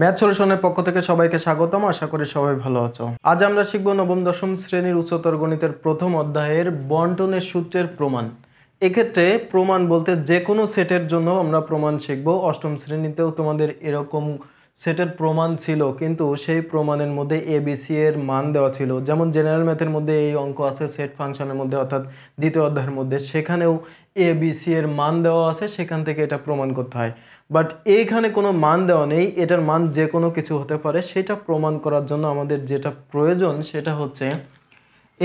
Math সলিউশনের পক্ষ থেকে সবাইকে স্বাগতম আশা করি সবাই ভালো আছো আজ আমরা শিখব নবম দশম শ্রেণীর উচ্চতর গণিতের প্রথম অধ্যায়ের বন্টনের সূত্রের প্রমাণ এক্ষেত্রে প্রমাণ বলতে যে কোনো সেটের জন্য আমরা প্রমাণ শিখব অষ্টম শ্রেণীতেও তোমাদের এরকম সেটার প্রমাণ ছিল কিন্তু সেই প্রমাণের মধ্যে এবিসি এর মান দেওয়া ছিল যেমন জেনারেল ম্যাথের মধ্যে এই অঙ্ক আছে সেট ফাংশনের মধ্যে অর্থাৎ দ্বিতীয় অধ্যায়ের মধ্যে সেখানেও এবিসি এর মান দেওয়া আছে সেখান থেকে এটা প্রমাণ করতে হয় বাট এইখানে কোনো মান দেওয়া নেই এটার মান যে কোনো কিছু হতে পারে সেটা প্রমাণ করার জন্য আমাদের যেটা প্রয়োজন সেটা হচ্ছে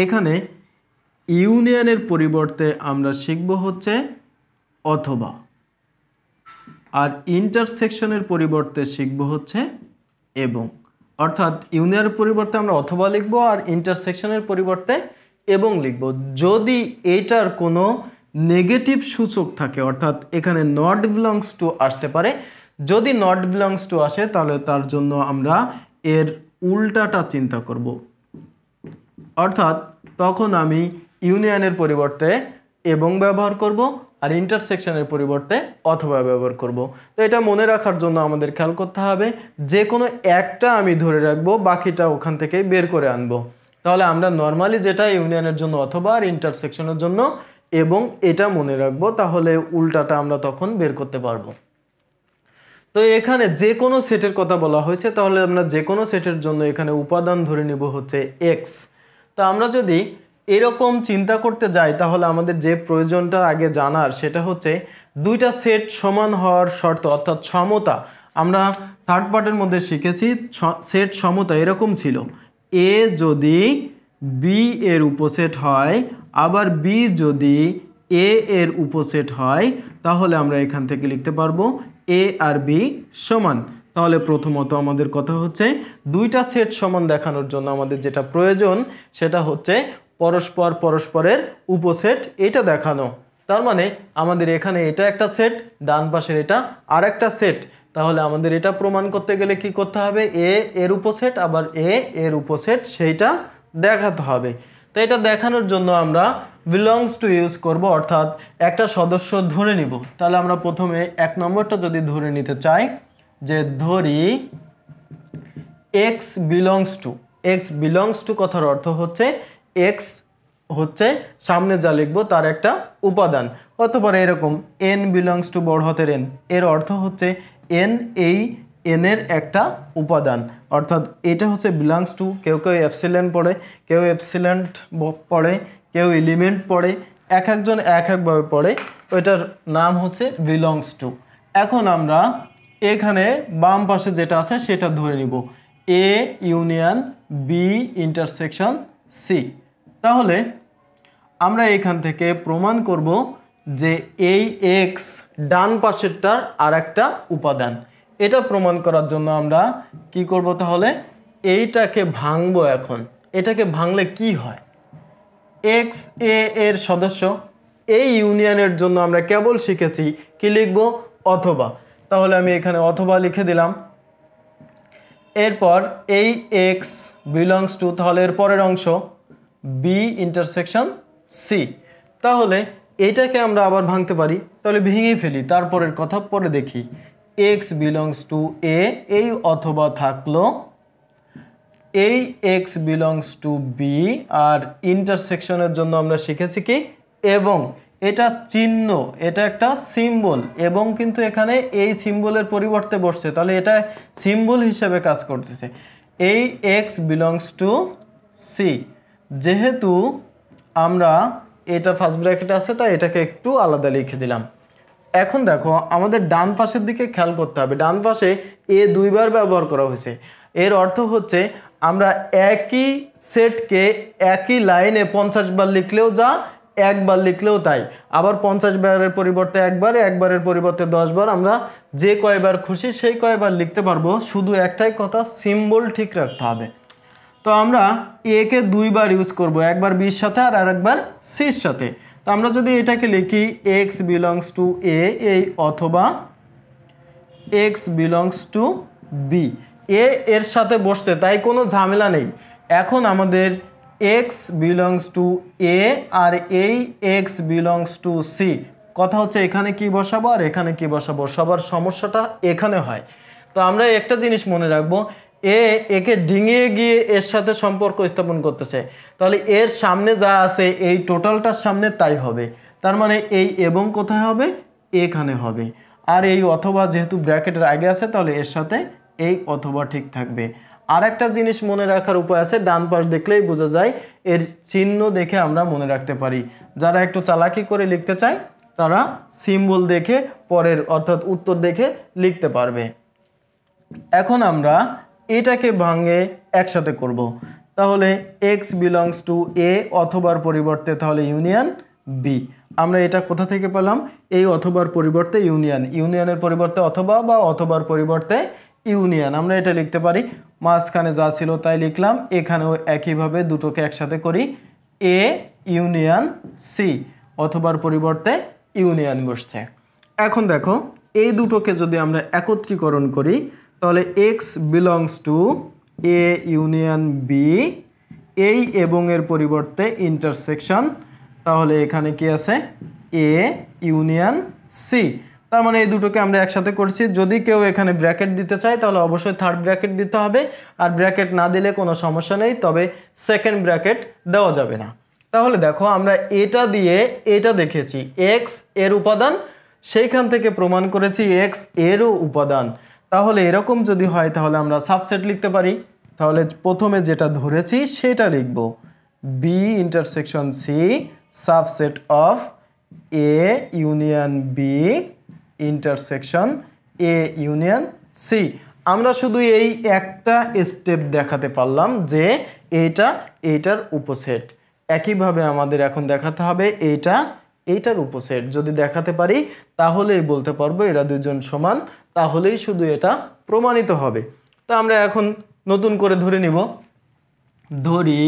এখানে ইউনিয়নের পরিবর্তে আমরা শিখব হচ্ছে অথবা আর ইন্টারসেকশনের পরিবর্তে শিখব হচ্ছে এবং অর্থাৎ ইউনিয়নের পরিবর্তে আমরা অথবা লিখব আর ইন্টারসেকশনের পরিবর্তে এবং লিখব যদি এটার কোনো নেগেটিভ সূচক থাকে অর্থাৎ এখানে নট বিলংস টু আসতে পারে যদি নট বিলংস টু আসে তাহলে তার জন্য আমরা এর উল্টাটা চিন্তা করব অর্থাৎ তখন আমি ইউনিয়নের পরিবর্তে এবং ব্যবহার করব আর ইন্টারসেকশনের পরিবর্তে অথবা ব্যবহার করব। তো এটা মনে রাখার জন্য আমাদের খেয়াল করতে হবে যে কোনো একটা আমি ধরে রাখবো বাকিটা ওখান থেকে বের করে আনবো তাহলে আমরা নর্মালি যেটা ইউনিয়নের জন্য অথবা আর ইন্টারসেকশনের জন্য এবং এটা মনে রাখবো তাহলে উল্টাটা আমরা তখন বের করতে পারবো তো এখানে যে কোনো সেটের কথা বলা হয়েছে তাহলে আমরা যে কোনো সেটের জন্য এখানে উপাদান ধরে নিব হচ্ছে এক্স তো আমরা যদি এরকম চিন্তা করতে যাই তাহলে আমাদের যে প্রয়োজনটা আগে জানার সেটা হচ্ছে দুইটা সেট সমান হওয়ার শর্ত অর্থাৎ সমতা আমরা থার্ড পার্টের মধ্যে শিখেছি সেট সমতা এরকম ছিল এ যদি বি এর উপসেট হয় আবার বি যদি এ এর উপসেট হয় তাহলে আমরা এখান থেকে লিখতে পারবো এ আর বি সমান তাহলে প্রথমত আমাদের কথা হচ্ছে দুইটা সেট সমান দেখানোর জন্য আমাদের যেটা প্রয়োজন সেটা হচ্ছে পরস্পর পরস্পরের উপসেট এটা দেখানো তার মানে আমাদের এখানে এটা একটা সেট ডান পাশের এটা আর একটা সেট তাহলে আমাদের এটা প্রমাণ করতে গেলে কি করতে হবে এ এর উপসেট আবার এ এর উপসেট সেইটা দেখাতে হবে তো এটা দেখানোর জন্য আমরা বিলংস টু ইউজ করব অর্থাৎ একটা সদস্য ধরে নিব তাহলে আমরা প্রথমে এক নম্বরটা যদি ধরে নিতে চাই যে ধরি x belongs to X belongs to কথার অর্থ হচ্ছে এক্স হচ্ছে সামনে যা লিখব তার একটা উপাদান অতপর এরকম এন বিলংস টু বড় হাতের এন এর অর্থ হচ্ছে এন এই এনের একটা উপাদান অর্থাৎ এটা হচ্ছে বিলংস টু কেউ কেউ এফসিলেন্ট পড়ে কেউ এফসিলেন্ট পড়ে কেউ এলিমেন্ট পড়ে এক একজন এক একভাবে পড়ে ওইটার নাম হচ্ছে বিলংস টু এখন আমরা এখানে বাম পাশে যেটা আছে সেটা ধরে নিব A union B intersection C তাহলে আমরা এখান থেকে প্রমাণ করব যে এই এক্স ডান পাশেরটার আর একটা উপাদান এটা প্রমাণ করার জন্য আমরা কি করব তাহলে এইটাকে ভাঙব এখন এটাকে ভাঙলে কি হয় এক্স এ এর সদস্য এই ইউনিয়নের জন্য আমরা কেবল শিখেছি কি লিখব অথবা তাহলে আমি এখানে অথবা লিখে দিলাম এরপর এই এক্স বিলংস টু তাহলে এর পরের অংশ বি ইন্টারসেকশন সি তাহলে এটাকে আমরা আবার ভাঙতে পারি তাহলে ভেঙে ফেলি তারপরের কথা পরে দেখি এক্স বিলংস টু এ এই অথবা থাকলো এই এক্স বিলংস টু বি আর ইন্টারসেকশনের জন্য আমরা শিখেছি কি এবং এটা চিহ্ন এটা একটা সিম্বল এবং কিন্তু এখানে এই সিম্বলের পরিবর্তে বসছে তাহলে এটা সিম্বল হিসেবে কাজ করতেছে এই এক্স বিলংস টু সি যেহেতু আমরা এটা ফার্স্ট ব্র্যাকেট আছে তাই এটাকে একটু আলাদা লিখে দিলাম এখন দেখো আমাদের ডান পাশের দিকে খেয়াল করতে হবে ডান পাশে এ দুইবার ব্যবহার করা হয়েছে এর অর্থ হচ্ছে আমরা একই সেটকে একই লাইনে পঞ্চাশ বার লিখলেও যা একবার লিখলেও তাই আবার পঞ্চাশ বারের পরিবর্তে একবার একবারের পরিবর্তে দশবার আমরা যে কয়বার খুশি সেই কয়বার লিখতে পারবো শুধু একটাই কথা সিম্বল ঠিক রাখতে হবে তো আমরা এ কে দুইবার ইউজ করব একবার বির সাথে আর আরেকবার সির সাথে তো আমরা যদি এটাকে লিখি এক্স বিলংস টু এ এই অথবা X belongs to B A এর সাথে বসছে তাই কোনো ঝামেলা নেই এখন আমাদের এক্স বিলংস টু এ আর এই এক্স বিলংস টু সি কথা হচ্ছে এখানে কি বসাবো আর এখানে কি বসাবো সবার সমস্যাটা এখানে হয় তো আমরা একটা জিনিস মনে রাখবো এ একে ডিঙিয়ে গিয়ে এর সাথে সম্পর্ক স্থাপন করতেছে তাহলে এর সামনে যা আছে এই টোটালটার সামনে তাই হবে তার মানে এই এবং কোথায় হবে এখানে হবে আর এই অথবা যেহেতু ব্র্যাকেটের আগে আছে তাহলে এর সাথে এই অথবা ঠিক থাকবে আর একটা জিনিস মনে রাখার উপায় আছে ডান পাশ দেখলেই বোঝা যায় এর চিহ্ন দেখে আমরা মনে রাখতে পারি যারা একটু চালাকি করে লিখতে চায় তারা সিম্বল দেখে পরের অর্থাৎ উত্তর দেখে লিখতে পারবে এখন আমরা এটাকে ভাঙে একসাথে করব। তাহলে এক্স বিলংস টু এ অথবার পরিবর্তে তাহলে ইউনিয়ন বি আমরা এটা কোথা থেকে পেলাম এই অথবার পরিবর্তে ইউনিয়ন ইউনিয়নের পরিবর্তে অথবা বা অথবার পরিবর্তে ইউনিয়ন আমরা এটা লিখতে পারি মাঝখানে যা ছিল তাই লিখলাম এখানেও একইভাবে দুটোকে একসাথে করি এ ইউনিয়ন সি অথবার পরিবর্তে ইউনিয়ন বসছে এখন দেখো এই দুটোকে যদি আমরা একত্রীকরণ করি তাহলে X belongs to A union B এই এবং এর পরিবর্তে ইন্টারসেকশন তাহলে এখানে কি আছে এ ইউনিয়ন সি তার মানে এই দুটোকে আমরা একসাথে করছি যদি কেউ এখানে ব্র্যাকেট দিতে চায় তাহলে অবশ্যই থার্ড ব্র্যাকেট দিতে হবে আর ব্র্যাকেট না দিলে কোনো সমস্যা নেই তবে সেকেন্ড ব্র্যাকেট দেওয়া যাবে না তাহলে দেখো আমরা এটা দিয়ে এটা দেখেছি এক্স এর উপাদান সেইখান থেকে প্রমাণ করেছি এক্স এরও উপাদান তাহলে এরকম যদি হয় তাহলে আমরা সাবসেট লিখতে পারি তাহলে প্রথমে যেটা ধরেছি সেটা লিখব B intersection C subset of A union B intersection A union C আমরা শুধু এই একটা স্টেপ দেখাতে পারলাম যে এটা এইটার উপসেট একইভাবে আমাদের এখন দেখাতে হবে এইটা এইটার উপসেট যদি দেখাতে পারি তাহলেই বলতে পারবো এরা দুজন সমান তাহলেই শুধু এটা প্রমাণিত হবে তা আমরা এখন নতুন করে ধরে নিব ধরি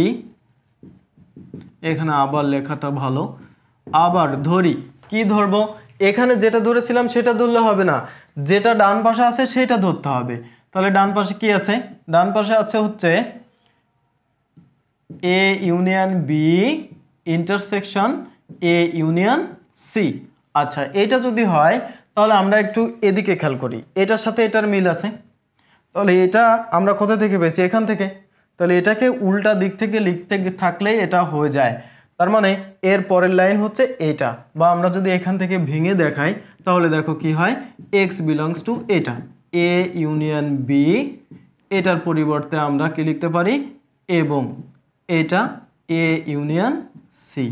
এখানে আবার লেখাটা ভালো আবার ধরি কি ধরব এখানে যেটা ধরেছিলাম সেটা ধরলে হবে না যেটা ডান পাশে আছে সেটা ধরতে হবে তাহলে ডান পাশে কি আছে ডান পাশে আছে হচ্ছে A union B intersection A union C আচ্ছা এটা যদি হয় তাহলে আমরা একটু এদিকে খেয়াল করি এটার সাথে এটার মিল আছে তাহলে এটা আমরা কোথা থেকে পেয়েছি এখান থেকে তাহলে এটাকে উল্টা দিক থেকে লিখতে থাকলে এটা হয়ে যায় তার মানে এর পরের লাইন হচ্ছে এটা বা আমরা যদি এখান থেকে ভেঙে দেখাই তাহলে দেখো কি হয় এক্স বিলংস টু এটা এ ইউনিয়ন বি এটার পরিবর্তে আমরা কি লিখতে পারি এবং এটা এ ইউনিয়ন সি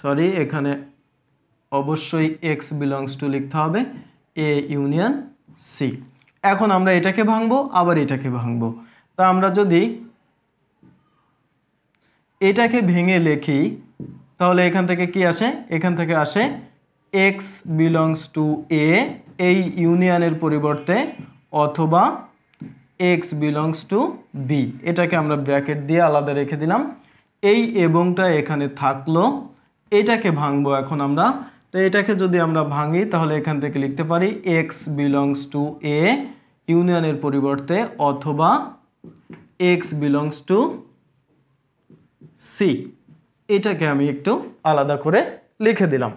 সরি এখানে অবশ্যই এক্স বিলংস টু লিখতে হবে এ ইউনিয়ন সি এখন আমরা এটাকে ভাঙবো আবার এটাকে ভাঙবো তা আমরা যদি এটাকে ভেঙে লিখি তাহলে এখান থেকে কি আসে এখান থেকে আসে এক্স বিলংস টু এ এই ইউনিয়নের পরিবর্তে অথবা এক্স বিলংস টু বি এটাকে আমরা ব্র্যাকেট দিয়ে আলাদা রেখে দিলাম এই এবংটা এখানে থাকলো এটাকে ভাঙবো এখন আমরা তো এটাকে যদি আমরা ভাঙি তাহলে এখান থেকে লিখতে পারি এক্স বিলংস টু এ ইউনিয়নের পরিবর্তে অথবা এক্স বিলংস টু সি এটাকে আমি একটু আলাদা করে লিখে দিলাম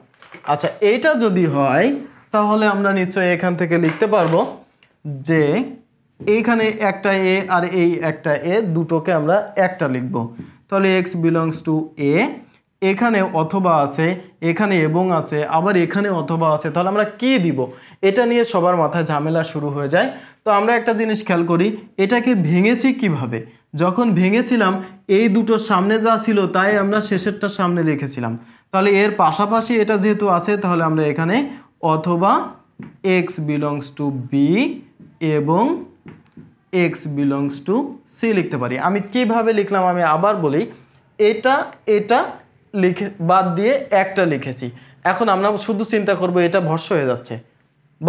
আচ্ছা এটা যদি হয় তাহলে আমরা নিশ্চয়ই এখান থেকে লিখতে পারবো যে এইখানে একটা এ আর এই একটা এ দুটোকে আমরা একটা লিখব তাহলে এক্স বিলংস টু এ এখানে অথবা আছে এখানে এবং আছে আবার এখানে অথবা আছে তাহলে আমরা কি দিব এটা নিয়ে সবার মাথায় ঝামেলা শুরু হয়ে যায় তো আমরা একটা জিনিস খেয়াল করি এটাকে ভেঙেছি কিভাবে যখন ভেঙেছিলাম এই দুটোর সামনে যা ছিল তাই আমরা শেষেরটা সামনে রেখেছিলাম তাহলে এর পাশাপাশি এটা যেহেতু আছে তাহলে আমরা এখানে অথবা এক্স বিলংস টু বি এবং এক্স বিলংস টু সি লিখতে পারি আমি কিভাবে লিখলাম আমি আবার বলি এটা এটা লিখে বাদ দিয়ে একটা লিখেছি এখন আমরা শুধু চিন্তা করব এটা ভস্য হয়ে যাচ্ছে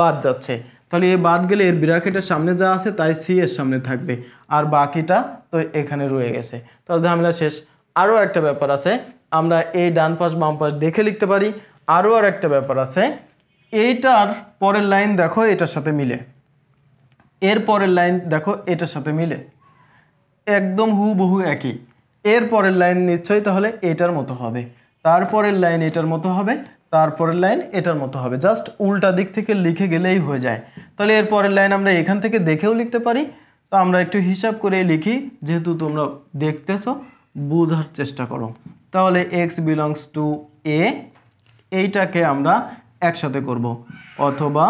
বাদ যাচ্ছে তাহলে এ বাদ গেলে এর বিরাকেটের সামনে যা আছে তাই সি এর সামনে থাকবে আর বাকিটা তো এখানে রয়ে গেছে তাহলে ঝামেলা শেষ আরও একটা ব্যাপার আছে আমরা এই ডান পাশ বাম পাশ দেখে লিখতে পারি আরও আর একটা ব্যাপার আছে এইটার পরের লাইন দেখো এটার সাথে মিলে এর পরের লাইন দেখো এটার সাথে মিলে একদম বহু একই এর পরের লাইন নিশ্চয়ই তাহলে এটার মতো হবে তারপরের লাইন এটার মতো হবে তারপরের লাইন এটার মতো হবে জাস্ট উল্টা দিক থেকে লিখে গেলেই হয়ে যায় তাহলে এর পরের লাইন আমরা এখান থেকে দেখেও লিখতে পারি তো আমরা একটু হিসাব করে লিখি যেহেতু তোমরা দেখতেছো বোঝার চেষ্টা করো তাহলে এক্স বিলংস টু এ এইটাকে আমরা একসাথে করব অথবা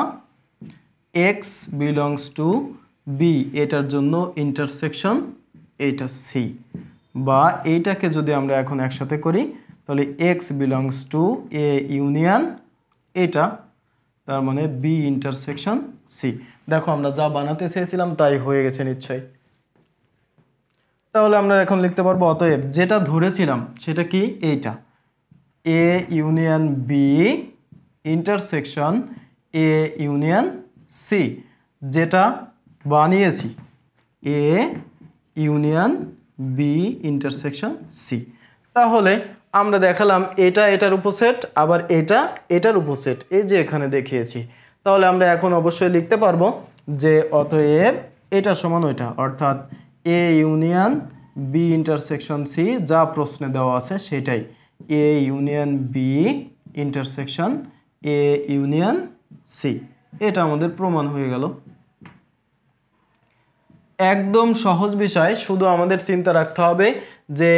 এক্স বিলংস টু বি এটার জন্য ইন্টারসেকশন এইটা সি বা এইটাকে যদি আমরা এখন একসাথে করি তাহলে X belongs to A union এটা তার মানে বি ইন্টারসেকশন সি দেখো আমরা যা বানাতে চেয়েছিলাম তাই হয়ে গেছে নিশ্চয়ই তাহলে আমরা এখন লিখতে পারবো অতএব যেটা ধরেছিলাম সেটা কি এইটা A union B intersection A union C যেটা বানিয়েছি A union B intersection C তাহলে আমরা দেখালাম এটা এটার উপসেট আবার এটা এটার উপসেট এই যে এখানে দেখিয়েছি তাহলে আমরা এখন অবশ্যই লিখতে পারবো যে অতএব এটা সমান ওইটা অর্থাৎ A union B intersection C যা প্রশ্নে দেওয়া আছে সেটাই A union B intersection A union C এটা আমাদের প্রমাণ হয়ে গেল একদম সহজ বিষয় শুধু আমাদের চিন্তা রাখতে হবে যে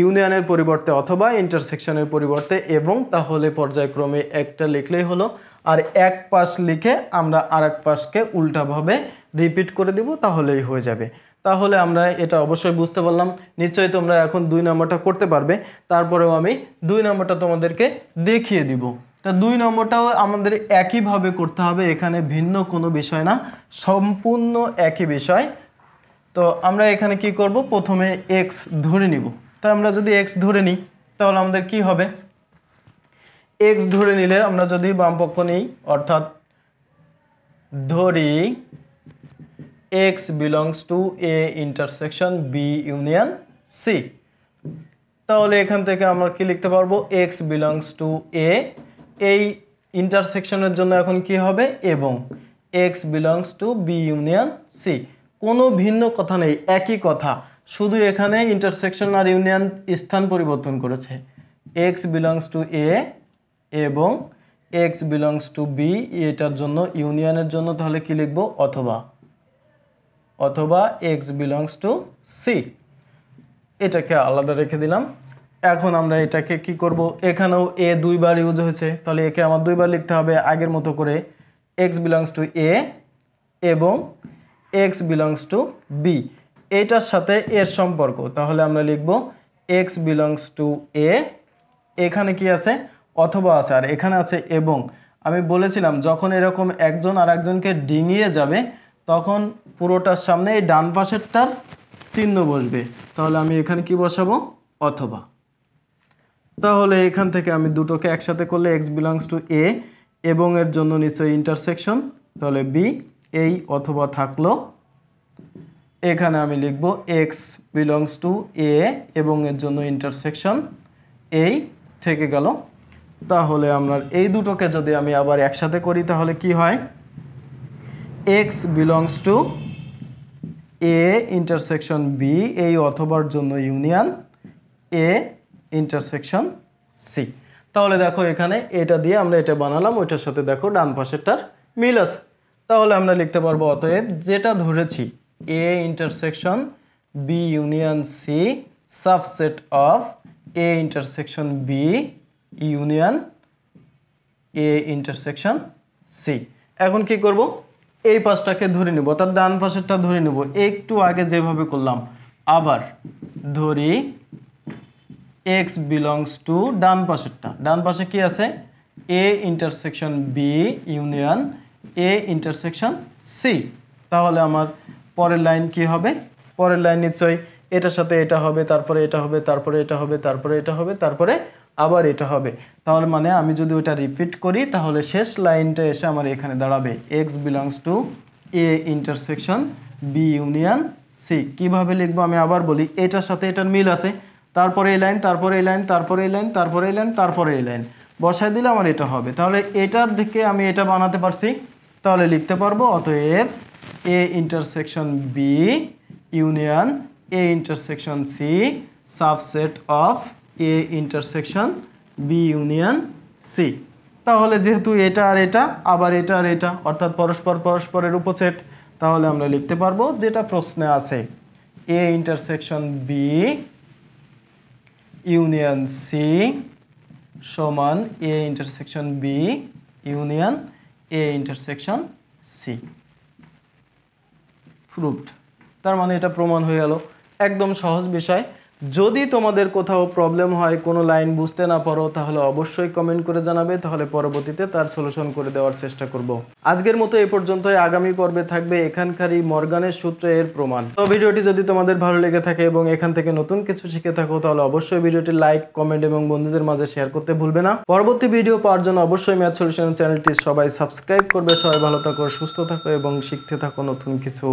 ইউনিয়নের পরিবর্তে অথবা ইন্টারসেকশনের পরিবর্তে এবং তাহলে পর্যায়ক্রমে একটা লিখলেই হলো আর এক পাশ লিখে আমরা আর এক পাশকে উল্টাভাবে রিপিট করে দেব তাহলেই হয়ে যাবে তাহলে আমরা এটা অবশ্যই বুঝতে পারলাম নিশ্চয়ই তোমরা এখন দুই নম্বরটা করতে পারবে তারপরেও আমি দুই নম্বরটা তোমাদেরকে দেখিয়ে দিব তা দুই নম্বরটাও আমাদের একইভাবে করতে হবে এখানে ভিন্ন কোনো বিষয় না সম্পূর্ণ একই বিষয় তো আমরা এখানে কি করব প্রথমে এক্স ধরে নিব তো আমরা যদি এক্স ধরে নিই তাহলে আমাদের কি হবে এক্স ধরে নিলে আমরা যদি বামপক্ষ নিই অর্থাৎ ধরি x belongs to A intersection B union C তাহলে এখান থেকে আমরা কি লিখতে পারবো এক্স বিলংস টু এ এই ইন্টারসেকশনের জন্য এখন কি হবে এবং x belongs to B union C কোনো ভিন্ন কথা নেই একই কথা শুধু এখানে ইন্টারসেকশন আর ইউনিয়ন স্থান পরিবর্তন করেছে এক্স বিলংস টু এ এবং এক্স বিলংস টু বি এটার জন্য ইউনিয়নের জন্য তাহলে কি লিখব অথবা অথবা এক্স বিলংস টু সি এটাকে আলাদা রেখে দিলাম এখন আমরা এটাকে কি করব এখানেও এ দুইবার ইউজ হয়েছে তাহলে একে আমার দুইবার লিখতে হবে আগের মতো করে এক্স বিলংস টু এ এবং এক্স বিলংস টু বি এটার সাথে এর সম্পর্ক তাহলে আমরা লিখব এক্স বিলংস টু এ এখানে কি আছে অথবা আছে আর এখানে আছে এবং আমি বলেছিলাম যখন এরকম একজন আর একজনকে ডিঙিয়ে যাবে তখন পুরোটার সামনে এই ডান পাশেরটার চিহ্ন বসবে তাহলে আমি এখানে কি বসাবো অথবা তাহলে এখান থেকে আমি দুটোকে একসাথে করলে এক্স বিলংস টু এ এবং এর জন্য নিশ্চয়ই ইন্টারসেকশন তাহলে বি এই অথবা থাকলো এখানে আমি লিখব এক্স বিলংস টু এ এবং এর জন্য ইন্টারসেকশন এই থেকে গেল তাহলে আমরা এই দুটোকে যদি আমি আবার একসাথে করি তাহলে কি হয় x belongs to A intersection B এই অথবার জন্য ইউনিয়ন এ ইন্টারসেকশন সি তাহলে দেখো এখানে এটা দিয়ে আমরা এটা বানালাম ওইটার সাথে দেখো ডান পাশেরটার মিল আছে তাহলে আমরা লিখতে পারবো অতএব যেটা ধরেছি A intersection B union C subset of A intersection B union A intersection C এখন কি করব এই পাশটাকে ধরে নেব অর্থাৎ ডান পাশেরটা ধরে নেব একটু আগে যেভাবে করলাম আবার ধরি এক্স বিলংস টু ডান পাশেরটা ডান পাশে কি আছে A intersection B union A intersection C তাহলে আমার পরের লাইন কি হবে পরের লাইন নিশ্চয়ই এটার সাথে এটা হবে তারপরে এটা হবে তারপরে এটা হবে তারপরে এটা হবে তারপরে আবার এটা হবে তাহলে মানে আমি যদি ওটা রিপিট করি তাহলে শেষ লাইনটা এসে আমার এখানে দাঁড়াবে x belongs to A intersection B union C কীভাবে লিখবো আমি আবার বলি এটার সাথে এটার মিল আছে তারপরে এই লাইন তারপরে এই লাইন তারপরে এই লাইন তারপরে এই লাইন তারপরে এই লাইন বসায় দিলে আমার এটা হবে তাহলে এটার থেকে আমি এটা বানাতে পারছি তাহলে লিখতে পারবো অতএব A intersection B union A intersection C subset of A intersection B union C তাহলে যেহেতু এটা আর এটা আবার এটা আর এটা অর্থাৎ পরস্পর পরস্পরের উপসেট তাহলে আমরা লিখতে পারবো যেটা প্রশ্নে আছে A intersection B union C সমান A intersection B union A intersection C proved তার মানে এটা প্রমাণ হয়ে গেল একদম সহজ বিষয় যদি তোমাদের কোথাও প্রবলেম হয় কোনো লাইন বুঝতে না পারো তাহলে অবশ্যই কমেন্ট করে জানাবে তাহলে পরবর্তীতে তার সলিউশন করে দেওয়ার চেষ্টা করব। আজকের মতো এ পর্যন্তই আগামী পর্বে থাকবে এখানকারই মর্গানের সূত্রে এর প্রমাণ তো ভিডিওটি যদি তোমাদের ভালো লেগে থাকে এবং এখান থেকে নতুন কিছু শিখে থাকো তাহলে অবশ্যই ভিডিওটি লাইক কমেন্ট এবং বন্ধুদের মাঝে শেয়ার করতে ভুলবে না পরবর্তী ভিডিও পাওয়ার জন্য অবশ্যই ম্যাথ সলিউশন চ্যানেলটি সবাই সাবস্ক্রাইব করবে সবাই ভালো থাকো সুস্থ থাকো এবং শিখতে থাকো নতুন কিছু